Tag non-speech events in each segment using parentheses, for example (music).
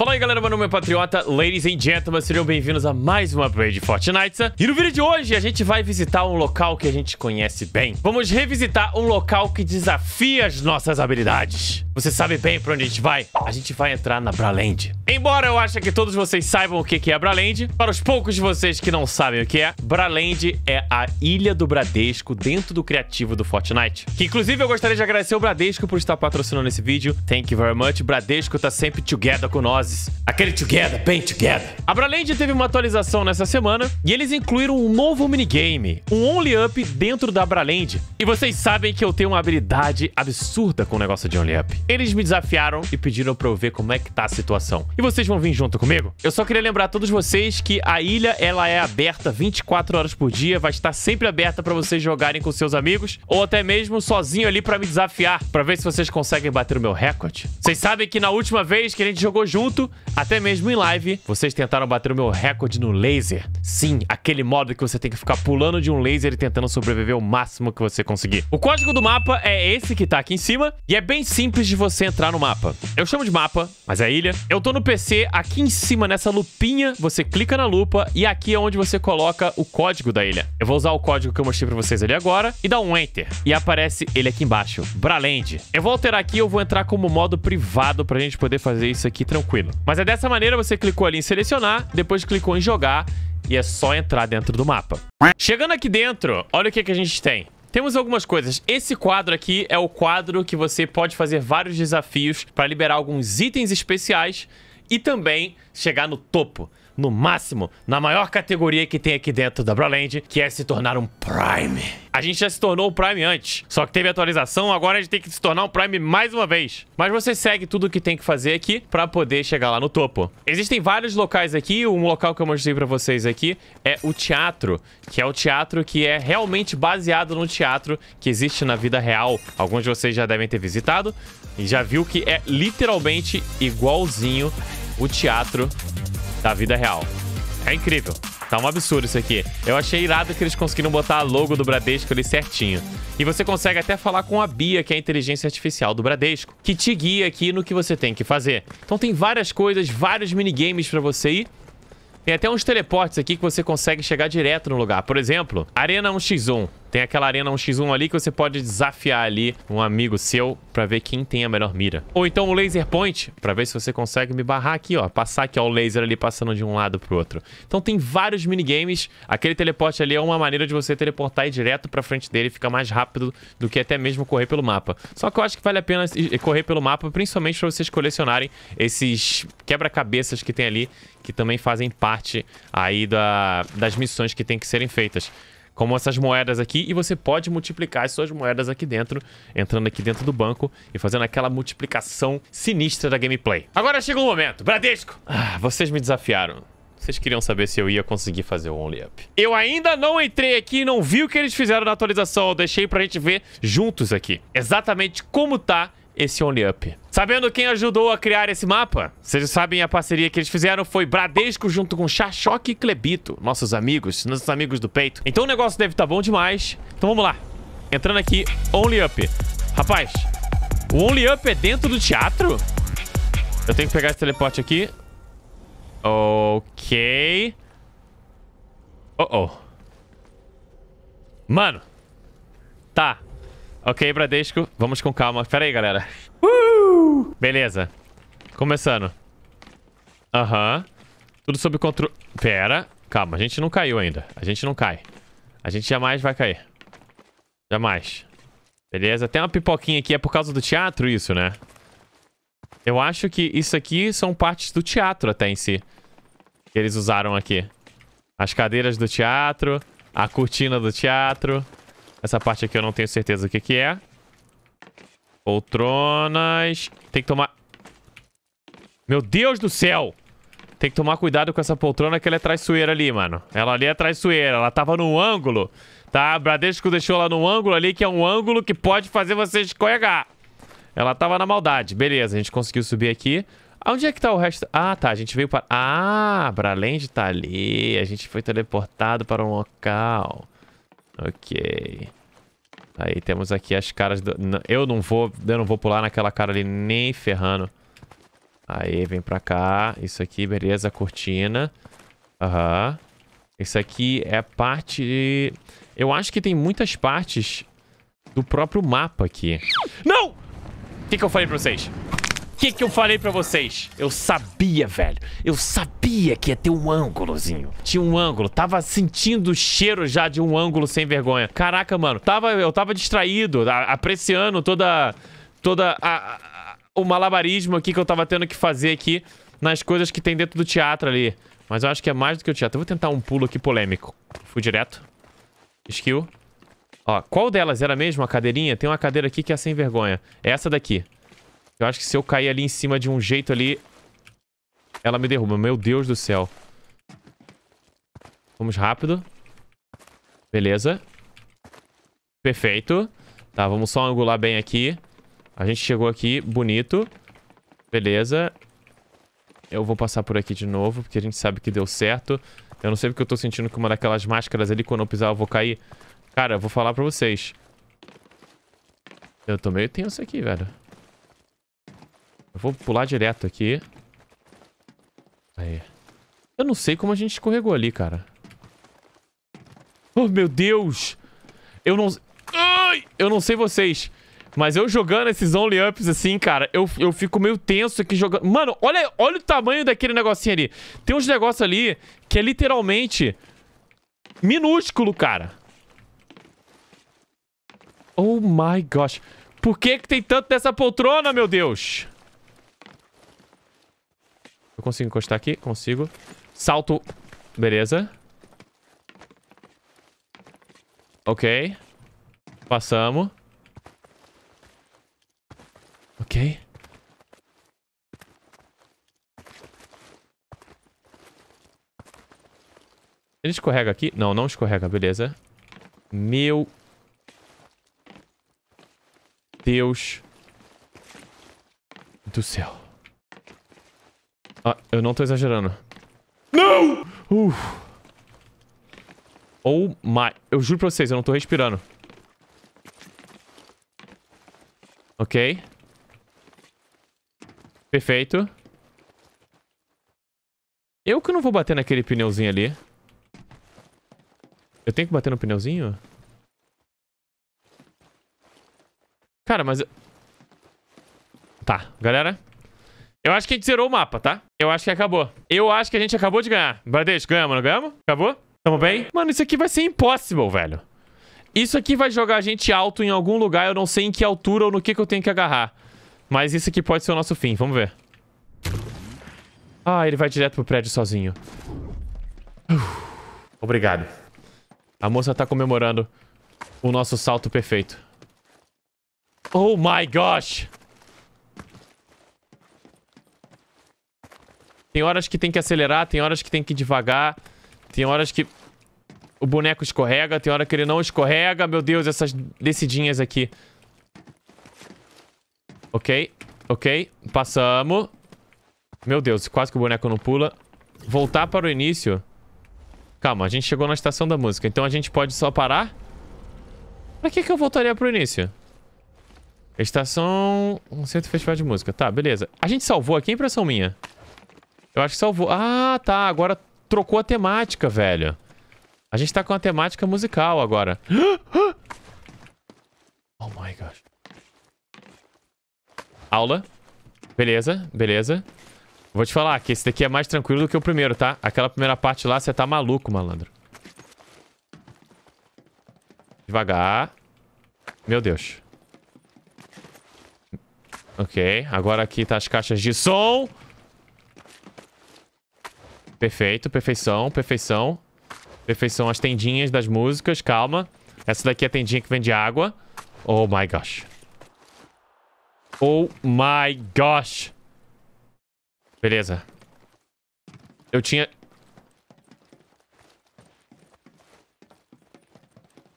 Fala aí galera, meu nome é Patriota, ladies and gentlemen, sejam bem-vindos a mais uma play de Fortnite E no vídeo de hoje a gente vai visitar um local que a gente conhece bem Vamos revisitar um local que desafia as nossas habilidades Você sabe bem pra onde a gente vai? A gente vai entrar na Braland Embora eu ache que todos vocês saibam o que é a Braland Para os poucos de vocês que não sabem o que é Braland é a ilha do Bradesco dentro do criativo do Fortnite Que inclusive eu gostaria de agradecer o Bradesco por estar patrocinando esse vídeo Thank you very much, Bradesco tá sempre together com nós Aquele together, bem together. A Braland teve uma atualização nessa semana e eles incluíram um novo minigame, um Only Up dentro da Braland. E vocês sabem que eu tenho uma habilidade absurda com o negócio de Only Up. Eles me desafiaram e pediram pra eu ver como é que tá a situação. E vocês vão vir junto comigo? Eu só queria lembrar a todos vocês que a ilha, ela é aberta 24 horas por dia, vai estar sempre aberta pra vocês jogarem com seus amigos ou até mesmo sozinho ali pra me desafiar, pra ver se vocês conseguem bater o meu recorde. Vocês sabem que na última vez que a gente jogou junto, até mesmo em live, vocês tentaram bater o meu recorde no laser. Sim, aquele modo que você tem que ficar pulando de um laser e tentando sobreviver o máximo que você conseguir. O código do mapa é esse que tá aqui em cima e é bem simples de você entrar no mapa. Eu chamo de mapa, mas é ilha. Eu tô no PC, aqui em cima nessa lupinha, você clica na lupa e aqui é onde você coloca o código da ilha. Eu vou usar o código que eu mostrei pra vocês ali agora e dá um enter. E aparece ele aqui embaixo, Braland. Eu vou alterar aqui, eu vou entrar como modo privado pra gente poder fazer isso aqui tranquilo. Mas é dessa maneira, você clicou ali em selecionar, depois clicou em jogar e é só entrar dentro do mapa. Chegando aqui dentro, olha o que, que a gente tem. Temos algumas coisas. Esse quadro aqui é o quadro que você pode fazer vários desafios para liberar alguns itens especiais e também chegar no topo no máximo na maior categoria que tem aqui dentro da Broland, que é se tornar um Prime. A gente já se tornou o Prime antes, só que teve atualização, agora a gente tem que se tornar um Prime mais uma vez. Mas você segue tudo o que tem que fazer aqui pra poder chegar lá no topo. Existem vários locais aqui, um local que eu mostrei pra vocês aqui é o teatro, que é o teatro que é realmente baseado no teatro que existe na vida real. Alguns de vocês já devem ter visitado e já viu que é literalmente igualzinho o teatro da vida real. É incrível. Tá um absurdo isso aqui. Eu achei irado que eles conseguiram botar a logo do Bradesco ali certinho. E você consegue até falar com a Bia, que é a inteligência artificial do Bradesco, que te guia aqui no que você tem que fazer. Então tem várias coisas, vários minigames pra você ir. Tem até uns teleportes aqui que você consegue chegar direto no lugar. Por exemplo, Arena 1x1. Tem aquela arena 1x1 ali que você pode desafiar ali um amigo seu pra ver quem tem a melhor mira. Ou então o laser point, pra ver se você consegue me barrar aqui, ó. Passar aqui, ó, o laser ali passando de um lado pro outro. Então tem vários minigames. Aquele teleporte ali é uma maneira de você teleportar e direto pra frente dele. Fica mais rápido do que até mesmo correr pelo mapa. Só que eu acho que vale a pena correr pelo mapa, principalmente pra vocês colecionarem esses quebra-cabeças que tem ali, que também fazem parte aí da, das missões que tem que serem feitas como essas moedas aqui, e você pode multiplicar as suas moedas aqui dentro, entrando aqui dentro do banco e fazendo aquela multiplicação sinistra da gameplay. Agora chega o momento, Bradesco! Ah, vocês me desafiaram. Vocês queriam saber se eu ia conseguir fazer o Only Up. Eu ainda não entrei aqui e não vi o que eles fizeram na atualização. Eu deixei pra gente ver juntos aqui. Exatamente como tá esse Only Up. Sabendo quem ajudou a criar esse mapa? Vocês sabem a parceria que eles fizeram foi Bradesco junto com Chachoque e Clebito, nossos amigos, nossos amigos do peito. Então o negócio deve estar tá bom demais. Então vamos lá. Entrando aqui, Only Up. Rapaz, o Only Up é dentro do teatro? Eu tenho que pegar esse teleporte aqui. Ok. Oh, oh. Mano. Tá. Ok, Bradesco. Vamos com calma. Pera aí, galera. Uh! Beleza. Começando. Aham. Uhum. Tudo sob controle. Pera. Calma, a gente não caiu ainda. A gente não cai. A gente jamais vai cair. Jamais. Beleza? Tem uma pipoquinha aqui. É por causa do teatro isso, né? Eu acho que isso aqui são partes do teatro até em si. Que eles usaram aqui. As cadeiras do teatro. A cortina do teatro. Essa parte aqui eu não tenho certeza o que que é. Poltronas. Tem que tomar... Meu Deus do céu! Tem que tomar cuidado com essa poltrona que ela é traiçoeira ali, mano. Ela ali é traiçoeira. Ela tava num ângulo, tá? Bradesco deixou ela num ângulo ali, que é um ângulo que pode fazer você escorregar. Ela tava na maldade. Beleza, a gente conseguiu subir aqui. Onde é que tá o resto? Ah, tá. A gente veio para... Ah, Braland tá ali. A gente foi teleportado para um local. Ok. Aí temos aqui as caras do... Eu não vou... Eu não vou pular naquela cara ali nem ferrando. Aí, vem pra cá. Isso aqui, beleza. Cortina. Aham. Uhum. Isso aqui é parte... Eu acho que tem muitas partes do próprio mapa aqui. Não! O que, que eu falei pra vocês? que que eu falei pra vocês? Eu sabia, velho. Eu sabia que ia ter um ângulozinho. Tinha um ângulo. Tava sentindo o cheiro já de um ângulo sem vergonha. Caraca, mano. Tava, eu tava distraído, apreciando toda... Toda a, a, o malabarismo aqui que eu tava tendo que fazer aqui nas coisas que tem dentro do teatro ali. Mas eu acho que é mais do que o teatro. Eu vou tentar um pulo aqui polêmico. Fui direto. Skill. Ó, qual delas era mesmo a cadeirinha? Tem uma cadeira aqui que é sem vergonha. É essa daqui. Eu acho que se eu cair ali em cima de um jeito ali... Ela me derruba. Meu Deus do céu. Vamos rápido. Beleza. Perfeito. Tá, vamos só angular bem aqui. A gente chegou aqui, bonito. Beleza. Eu vou passar por aqui de novo, porque a gente sabe que deu certo. Eu não sei porque eu tô sentindo que uma daquelas máscaras ali, quando eu pisar, eu vou cair. Cara, eu vou falar pra vocês. Eu tô meio tenso aqui, velho. Eu vou pular direto aqui. Aí. Eu não sei como a gente escorregou ali, cara. Oh, meu Deus! Eu não... Ai! Eu não sei vocês. Mas eu jogando esses only ups assim, cara, eu, eu fico meio tenso aqui jogando. Mano, olha, olha o tamanho daquele negocinho ali. Tem uns negócios ali que é literalmente minúsculo, cara. Oh my gosh. Por que que tem tanto dessa poltrona, meu Deus? Eu consigo encostar aqui? Consigo. Salto. Beleza. Ok. Passamos. Ok. Ele escorrega aqui? Não, não escorrega. Beleza. Meu... Deus... Do céu. Ah, eu não tô exagerando. Não! Uf. Oh my... Eu juro pra vocês, eu não tô respirando. Ok. Perfeito. Eu que não vou bater naquele pneuzinho ali. Eu tenho que bater no pneuzinho? Cara, mas... Tá, galera. Eu acho que a gente zerou o mapa, tá? Eu acho que acabou. Eu acho que a gente acabou de ganhar. Bradesco, ganhamos, não ganhamos? Acabou? Tamo bem? Mano, isso aqui vai ser impossible, velho. Isso aqui vai jogar a gente alto em algum lugar. Eu não sei em que altura ou no que, que eu tenho que agarrar. Mas isso aqui pode ser o nosso fim. Vamos ver. Ah, ele vai direto pro prédio sozinho. Uh. Obrigado. A moça tá comemorando o nosso salto perfeito. Oh my gosh! Tem horas que tem que acelerar, tem horas que tem que ir devagar. Tem horas que o boneco escorrega, tem hora que ele não escorrega. Meu Deus, essas descidinhas aqui. Ok, ok. Passamos. Meu Deus, quase que o boneco não pula. Voltar para o início. Calma, a gente chegou na estação da música. Então a gente pode só parar? Pra que que eu voltaria para o início? Estação... Um centro é festival de música. Tá, beleza. A gente salvou aqui, impressão minha. Eu acho que salvou. Ah, tá. Agora trocou a temática, velho. A gente tá com a temática musical agora. (gasps) Oh my gosh. Aula. Beleza, beleza. Vou te falar que esse daqui é mais tranquilo do que o primeiro, tá? Aquela primeira parte lá, você tá maluco, malandro. Devagar. Meu Deus. Ok, agora aqui tá as caixas de som. Perfeito, perfeição, perfeição. Perfeição, as tendinhas das músicas, calma. Essa daqui é a tendinha que vende água. Oh my gosh. Oh my gosh. Beleza. Eu tinha...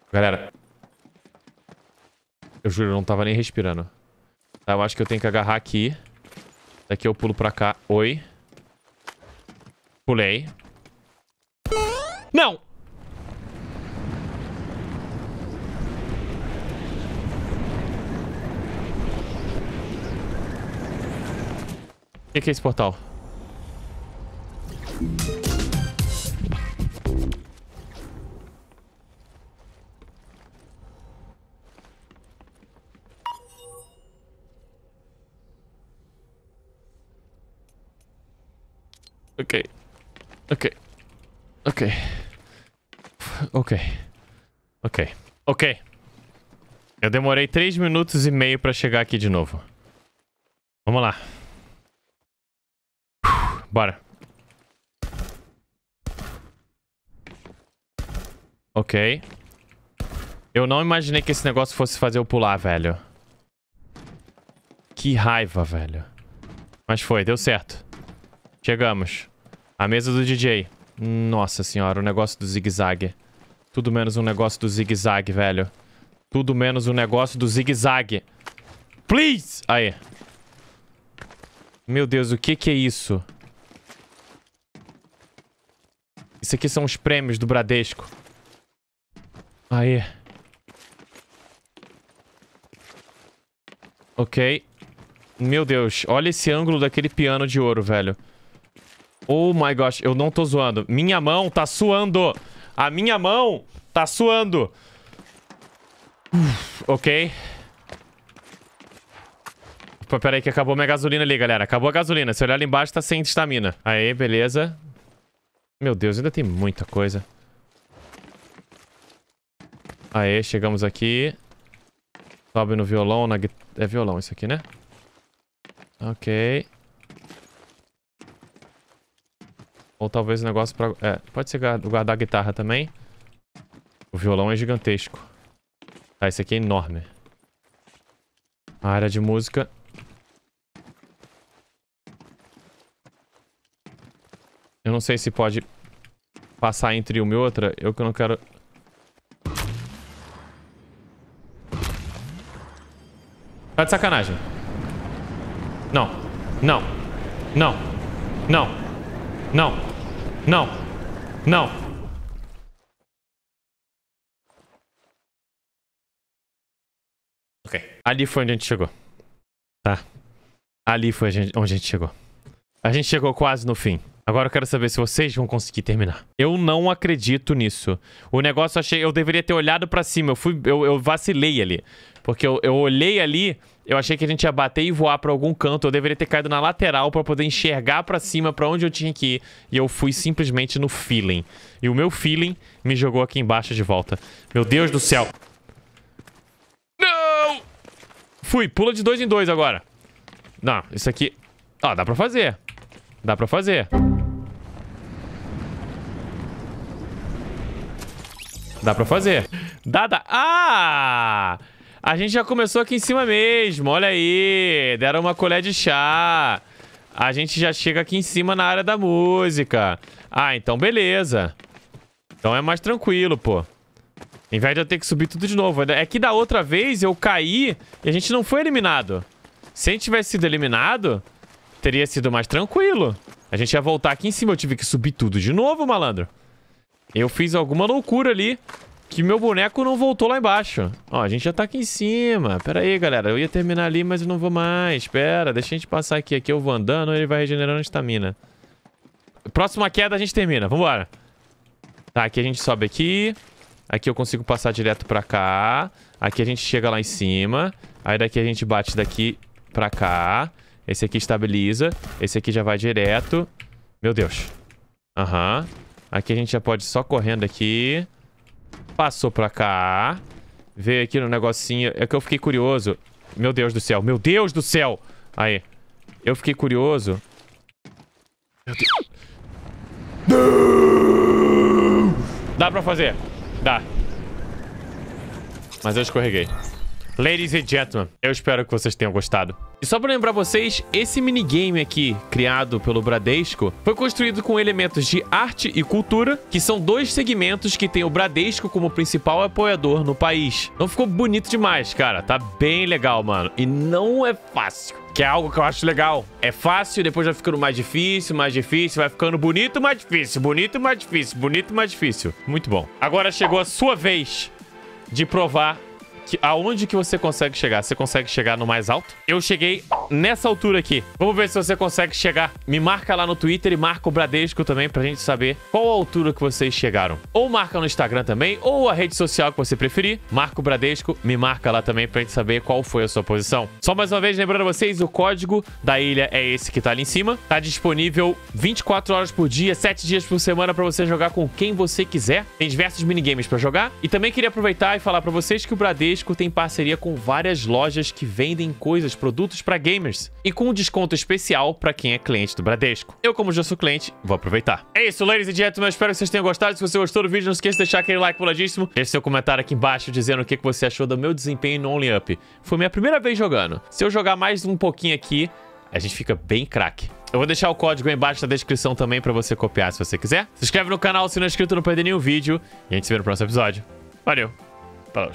Galera. Eu juro, eu não tava nem respirando. Tá, eu acho que eu tenho que agarrar aqui. Daqui eu pulo pra cá. Oi. Pulei. Não! O que, que é esse portal? Ok. Ok. Ok. Ok. Ok. Ok. Eu demorei 3 minutos e meio pra chegar aqui de novo. Vamos lá. bora. Ok. Eu não imaginei que esse negócio fosse fazer eu pular, velho. Que raiva, velho. Mas foi, deu certo. Chegamos. A mesa do DJ. Nossa senhora, o negócio do zigue-zague. Tudo menos um negócio do zigue-zague, velho. Tudo menos um negócio do zigue-zague. Please! Aí. Meu Deus, o que que é isso? Isso aqui são os prêmios do Bradesco. Aí. Ok. Meu Deus, olha esse ângulo daquele piano de ouro, velho. Oh my gosh, eu não tô zoando. Minha mão tá suando. A minha mão tá suando. ok. Opa, que acabou minha gasolina ali, galera. Acabou a gasolina. Se olhar ali embaixo, tá sem estamina. Aí, beleza. Meu Deus, ainda tem muita coisa. Aê, chegamos aqui. Sobe no violão, na... É violão isso aqui, né? Ok. Ou talvez um negócio pra... É, pode ser guardar a guitarra também. O violão é gigantesco. Tá, esse aqui é enorme. A área de música... Eu não sei se pode passar entre uma e outra. Eu que não quero... Tá de sacanagem. Não. Não. Não. Não. Não. Não. Não. Ok. Ali foi onde a gente chegou. Tá. Ali foi onde a gente chegou. A gente chegou quase no fim. Agora eu quero saber se vocês vão conseguir terminar. Eu não acredito nisso. O negócio eu achei... Eu deveria ter olhado pra cima. Eu, fui, eu, eu vacilei ali. Porque eu, eu olhei ali... Eu achei que a gente ia bater e voar pra algum canto. Eu deveria ter caído na lateral pra poder enxergar pra cima pra onde eu tinha que ir. E eu fui simplesmente no feeling. E o meu feeling me jogou aqui embaixo de volta. Meu Deus do céu. Não! Fui. Pula de dois em dois agora. Não, isso aqui... Ó, ah, dá pra fazer. Dá pra fazer. Dá pra fazer. Dá, dá. Ah! A gente já começou aqui em cima mesmo, olha aí. Deram uma colher de chá. A gente já chega aqui em cima na área da música. Ah, então beleza. Então é mais tranquilo, pô. Em vez de eu ter que subir tudo de novo. É que da outra vez eu caí e a gente não foi eliminado. Se a gente tivesse sido eliminado, teria sido mais tranquilo. A gente ia voltar aqui em cima. Eu tive que subir tudo de novo, malandro. Eu fiz alguma loucura ali que meu boneco não voltou lá embaixo. Ó, a gente já tá aqui em cima. Pera aí, galera. Eu ia terminar ali, mas eu não vou mais. Pera, deixa a gente passar aqui. Aqui eu vou andando, ele vai regenerando a estamina. Próxima queda a gente termina. Vambora. Tá, aqui a gente sobe aqui. Aqui eu consigo passar direto pra cá. Aqui a gente chega lá em cima. Aí daqui a gente bate daqui pra cá. Esse aqui estabiliza. Esse aqui já vai direto. Meu Deus. Aham. Uhum. Aqui a gente já pode só correndo aqui. Passou pra cá. Veio aqui no negocinho. É que eu fiquei curioso. Meu Deus do céu. Meu Deus do céu! Aí. Eu fiquei curioso. Meu Deus. Dá pra fazer. Dá. Mas eu escorreguei. Ladies and gentlemen, eu espero que vocês tenham gostado. E só pra lembrar vocês, esse minigame aqui, criado pelo Bradesco, foi construído com elementos de arte e cultura, que são dois segmentos que tem o Bradesco como principal apoiador no país. Então ficou bonito demais, cara. Tá bem legal, mano. E não é fácil. Que é algo que eu acho legal. É fácil, depois vai ficando mais difícil, mais difícil, vai ficando bonito, mais difícil, bonito, mais difícil, bonito, mais difícil. Muito bom. Agora chegou a sua vez de provar que, aonde que você consegue chegar? Você consegue chegar no mais alto? Eu cheguei nessa altura aqui. Vamos ver se você consegue chegar. Me marca lá no Twitter e marca o Bradesco também pra gente saber qual a altura que vocês chegaram. Ou marca no Instagram também, ou a rede social que você preferir. Marca o Bradesco, me marca lá também pra gente saber qual foi a sua posição. Só mais uma vez, lembrando vocês, o código da ilha é esse que tá ali em cima. Tá disponível 24 horas por dia, 7 dias por semana pra você jogar com quem você quiser. Tem diversos minigames pra jogar. E também queria aproveitar e falar pra vocês que o Bradesco Bradesco tem parceria com várias lojas que vendem coisas, produtos para gamers e com um desconto especial para quem é cliente do Bradesco. Eu, como já sou cliente, vou aproveitar. É isso, ladies e gentlemen, espero que vocês tenham gostado. Se você gostou do vídeo, não esqueça de deixar aquele like boladíssimo. Deixe seu comentário aqui embaixo dizendo o que você achou do meu desempenho no Only Up. Foi minha primeira vez jogando. Se eu jogar mais um pouquinho aqui, a gente fica bem craque. Eu vou deixar o código aí embaixo na descrição também pra você copiar se você quiser. Se inscreve no canal se não é inscrito, não perder nenhum vídeo. E a gente se vê no próximo episódio. Valeu. Falou.